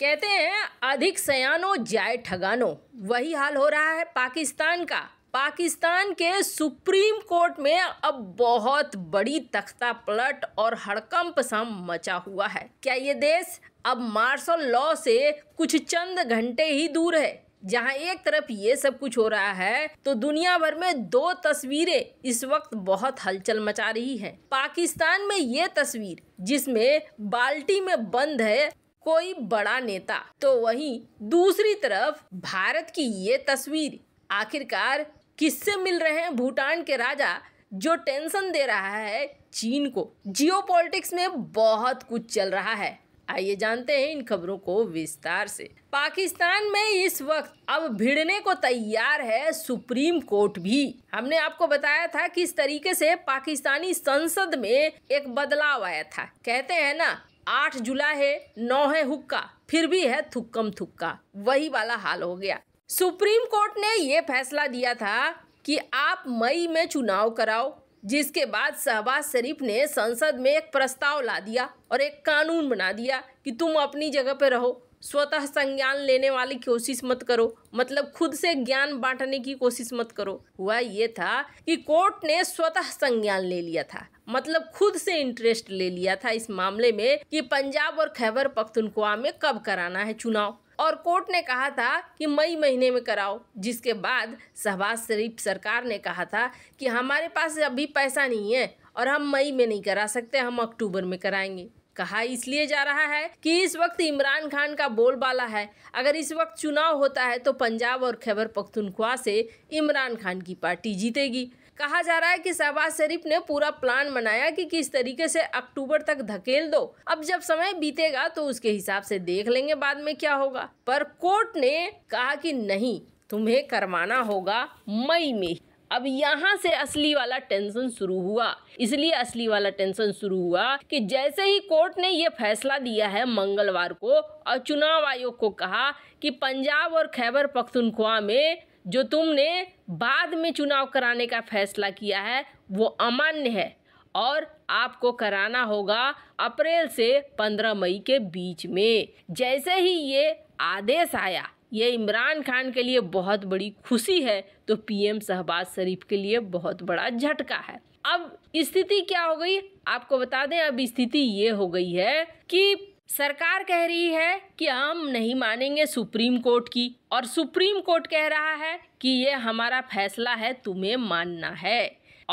कहते हैं अधिक सयानो जाए ठगानो वही हाल हो रहा है पाकिस्तान का पाकिस्तान के सुप्रीम कोर्ट में अब बहुत बड़ी तख्ता पलट और हड़कंप सम मचा हुआ है क्या ये देश अब मार्शल लॉ से कुछ चंद घंटे ही दूर है जहां एक तरफ ये सब कुछ हो रहा है तो दुनिया भर में दो तस्वीरें इस वक्त बहुत हलचल मचा रही हैं। पाकिस्तान में ये तस्वीर जिसमें बाल्टी में बंद है कोई बड़ा नेता तो वहीं दूसरी तरफ भारत की ये तस्वीर आखिरकार किससे मिल रहे हैं भूटान के राजा जो टेंशन दे रहा है चीन को जियोपॉलिटिक्स में बहुत कुछ चल रहा है आइए जानते हैं इन खबरों को विस्तार से पाकिस्तान में इस वक्त अब भिड़ने को तैयार है सुप्रीम कोर्ट भी हमने आपको बताया था किस तरीके से पाकिस्तानी संसद में एक बदलाव आया था कहते हैं ना आठ जुला है नौ है हुक्का फिर भी है थुक्कम थुक्का वही वाला हाल हो गया सुप्रीम कोर्ट ने यह फैसला दिया था कि आप मई में चुनाव कराओ जिसके बाद शहबाज शरीफ ने संसद में एक प्रस्ताव ला दिया और एक कानून बना दिया कि तुम अपनी जगह पर रहो स्वतः संज्ञान लेने वाली कोशिश मत करो मतलब खुद से ज्ञान बांटने की कोशिश मत करो हुआ ये था कि कोर्ट ने स्वतः संज्ञान ले लिया था मतलब खुद से इंटरेस्ट ले लिया था इस मामले में कि पंजाब और खैबर पख्तुनख्वा में कब कराना है चुनाव और कोर्ट ने कहा था कि मई महीने में कराओ जिसके बाद शहबाज शरीफ सरकार ने कहा था कि हमारे पास अभी पैसा नहीं है और हम मई में नहीं करा सकते हम अक्टूबर में कराएंगे कहा इसलिए जा रहा है कि इस वक्त इमरान खान का बोलबाला है अगर इस वक्त चुनाव होता है तो पंजाब और खैबर पख्तूनख्वा से इमरान खान की पार्टी जीतेगी कहा जा रहा है कि शहबाज शरीफ ने पूरा प्लान बनाया कि किस तरीके से अक्टूबर तक धकेल दो अब जब समय बीतेगा तो उसके हिसाब से देख लेंगे बाद में क्या होगा पर कोर्ट ने कहा कि नहीं तुम्हें करवाना होगा मई में अब यहाँ से असली वाला टेंशन शुरू हुआ इसलिए असली वाला टेंशन शुरू हुआ कि जैसे ही कोर्ट ने यह फैसला दिया है मंगलवार को और चुनाव आयोग को कहा कि पंजाब और खैबर पख्तूनख्वा में जो तुमने बाद में चुनाव कराने का फैसला किया है वो अमान्य है और आपको कराना होगा अप्रैल से 15 मई के बीच में जैसे ही ये आदेश आया ये इमरान खान के लिए बहुत बड़ी खुशी है तो पीएम शहबाज शरीफ के लिए बहुत बड़ा झटका है अब स्थिति क्या हो गई आपको बता दें अब स्थिति ये हो गई है कि सरकार कह रही है कि हम नहीं मानेंगे सुप्रीम कोर्ट की और सुप्रीम कोर्ट कह रहा है कि ये हमारा फैसला है तुम्हें मानना है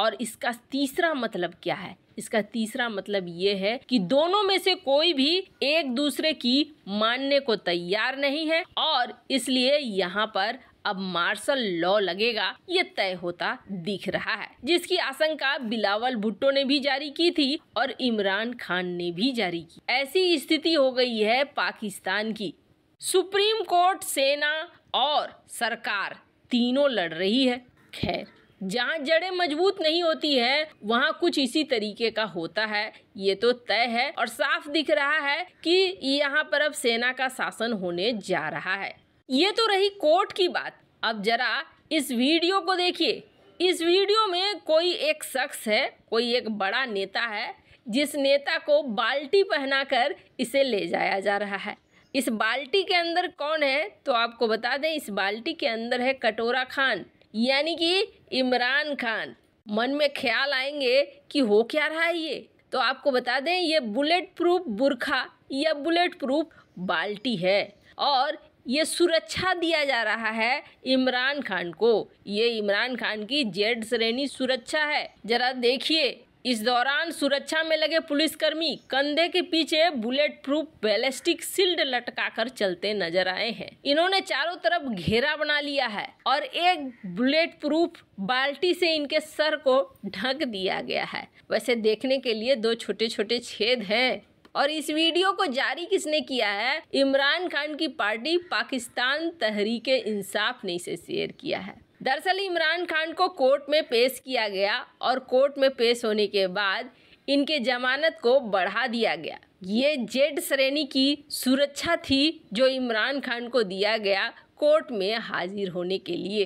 और इसका तीसरा मतलब क्या है इसका तीसरा मतलब ये है कि दोनों में से कोई भी एक दूसरे की मानने को तैयार नहीं है और इसलिए यहाँ पर अब मार्शल लॉ लगेगा ये तय होता दिख रहा है जिसकी आशंका बिलावल भुट्टो ने भी जारी की थी और इमरान खान ने भी जारी की ऐसी स्थिति हो गई है पाकिस्तान की सुप्रीम कोर्ट सेना और सरकार तीनों लड़ रही है खैर जहाँ जड़ें मजबूत नहीं होती है वहाँ कुछ इसी तरीके का होता है ये तो तय है और साफ दिख रहा है कि यहाँ पर अब सेना का शासन होने जा रहा है ये तो रही कोर्ट की बात अब जरा इस वीडियो को देखिए इस वीडियो में कोई एक शख्स है कोई एक बड़ा नेता है जिस नेता को बाल्टी पहनाकर इसे ले जाया जा रहा है इस बाल्टी के अंदर कौन है तो आपको बता दें इस बाल्टी के अंदर है कटोरा खान यानी कि इमरान खान मन में ख्याल आएंगे कि हो क्या रहा है ये तो आपको बता दें ये बुलेट प्रूफ बुरखा या बुलेट प्रूफ बाल्टी है और ये सुरक्षा दिया जा रहा है इमरान खान को ये इमरान खान की जेड श्रेणी सुरक्षा है जरा देखिए इस दौरान सुरक्षा में लगे पुलिसकर्मी कंधे के पीछे बुलेट प्रूफ बैलिस्टिक सील्ड लटकाकर चलते नजर आए हैं इन्होंने चारों तरफ घेरा बना लिया है और एक बुलेट प्रूफ बाल्टी से इनके सर को ढक दिया गया है वैसे देखने के लिए दो छोटे छोटे छेद हैं और इस वीडियो को जारी किसने किया है इमरान खान की पार्टी पाकिस्तान तहरीक इंसाफ ने इसे शेयर किया है दरअसल इमरान खान को कोर्ट में पेश किया गया और कोर्ट में पेश होने के बाद इनके जमानत को बढ़ा दिया गया ये जेड श्रेणी की सुरक्षा थी जो इमरान खान को दिया गया कोर्ट में हाजिर होने के लिए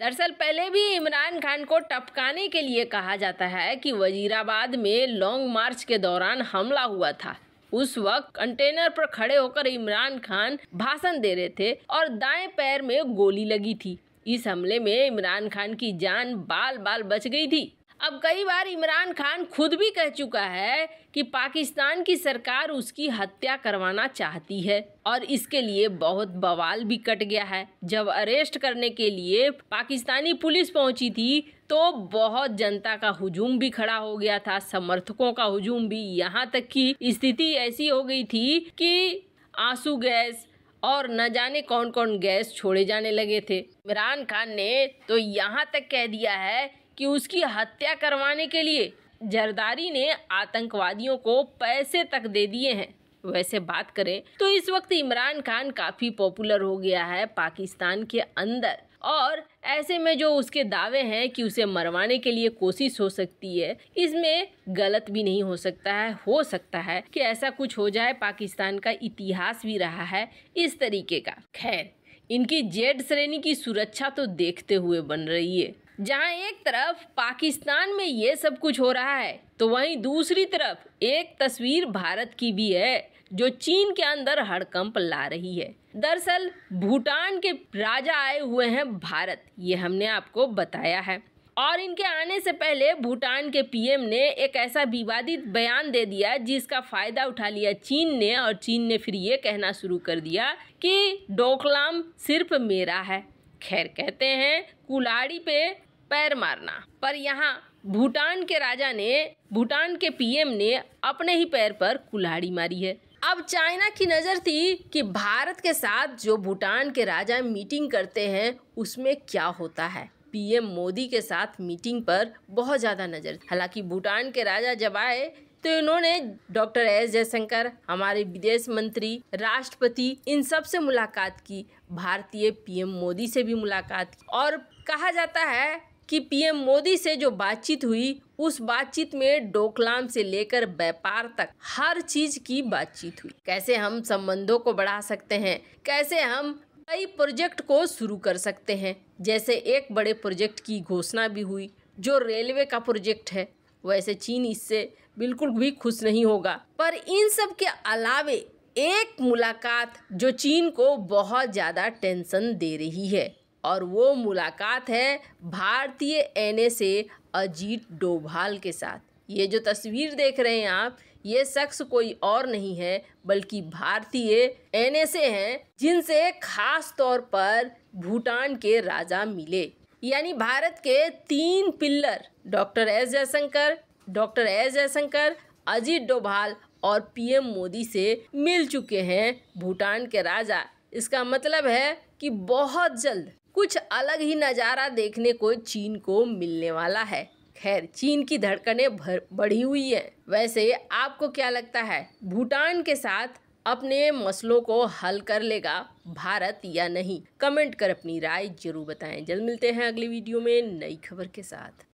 दरअसल पहले भी इमरान खान को टपकाने के लिए कहा जाता है कि वजीराबाद में लॉन्ग मार्च के दौरान हमला हुआ था उस वक्त कंटेनर पर खड़े होकर इमरान खान भाषण दे रहे थे और दाएं पैर में गोली लगी थी इस हमले में इमरान खान की जान बाल बाल बच गई थी अब कई बार इमरान खान खुद भी कह चुका है कि पाकिस्तान की सरकार उसकी हत्या करवाना चाहती है और इसके लिए बहुत बवाल भी कट गया है जब अरेस्ट करने के लिए पाकिस्तानी पुलिस पहुंची थी तो बहुत जनता का हुजूम भी खड़ा हो गया था समर्थकों का हुजूम भी यहाँ तक कि स्थिति ऐसी हो गई थी कि आंसू गैस और न जाने कौन कौन गैस छोड़े जाने लगे थे इमरान खान ने तो यहाँ तक कह दिया है कि उसकी हत्या करवाने के लिए जरदारी ने आतंकवादियों को पैसे तक दे दिए हैं वैसे बात करें तो इस वक्त इमरान खान काफ़ी पॉपुलर हो गया है पाकिस्तान के अंदर और ऐसे में जो उसके दावे हैं कि उसे मरवाने के लिए कोशिश हो सकती है इसमें गलत भी नहीं हो सकता है हो सकता है कि ऐसा कुछ हो जाए पाकिस्तान का इतिहास भी रहा है इस तरीके का खैर इनकी जेड श्रेणी की सुरक्षा तो देखते हुए बन रही है जहाँ एक तरफ पाकिस्तान में ये सब कुछ हो रहा है तो वहीं दूसरी तरफ एक तस्वीर भारत की भी है जो चीन के अंदर हड़कंप ला रही है दरअसल भूटान के राजा आए हुए हैं भारत ये हमने आपको बताया है और इनके आने से पहले भूटान के पीएम ने एक ऐसा विवादित बयान दे दिया जिसका फायदा उठा लिया चीन ने और चीन ने फिर ये कहना शुरू कर दिया कि डोकलाम सिर्फ मेरा है खैर कहते हैं कुलाड़ी पे पैर मारना पर यहाँ भूटान के राजा ने भूटान के पीएम ने अपने ही पैर पर कुल्हाड़ी मारी है अब चाइना की नज़र थी कि भारत के साथ जो भूटान के राजा मीटिंग करते हैं उसमें क्या होता है पीएम मोदी के साथ मीटिंग पर बहुत ज़्यादा नज़र हालांकि भूटान के राजा जब आए तो इन्होंने डॉक्टर एस जयशंकर हमारे विदेश मंत्री राष्ट्रपति इन सब से मुलाकात की भारतीय पीएम मोदी से भी मुलाकात की और कहा जाता है कि पीएम मोदी से जो बातचीत हुई उस बातचीत में डोकलाम से लेकर व्यापार तक हर चीज की बातचीत हुई कैसे हम संबंधों को बढ़ा सकते हैं कैसे हम कई प्रोजेक्ट को शुरू कर सकते हैं जैसे एक बड़े प्रोजेक्ट की घोषणा भी हुई जो रेलवे का प्रोजेक्ट है वैसे चीन इससे बिल्कुल भी खुश नहीं होगा पर इन सब के अलावे एक मुलाकात जो चीन को बहुत ज़्यादा टेंशन दे रही है और वो मुलाकात है भारतीय एनए से अजीत डोभाल के साथ ये जो तस्वीर देख रहे हैं आप ये शख्स कोई और नहीं है बल्कि भारतीय एनएसए हैं जिनसे खास तौर पर भूटान के राजा मिले यानी भारत के तीन pillar doctor S Jaishankar doctor S Jaishankar Ajit Doval और पीएम मोदी से मिल चुके हैं भूटान के राजा इसका मतलब है कि बहुत जल्द कुछ अलग ही नज़ारा देखने को चीन को मिलने वाला है खैर चीन की धड़कनें भर बढ़ी हुई हैं वैसे आपको क्या लगता है भूटान के साथ अपने मसलों को हल कर लेगा भारत या नहीं कमेंट कर अपनी राय जरूर बताएं जल्द मिलते हैं अगली वीडियो में नई खबर के साथ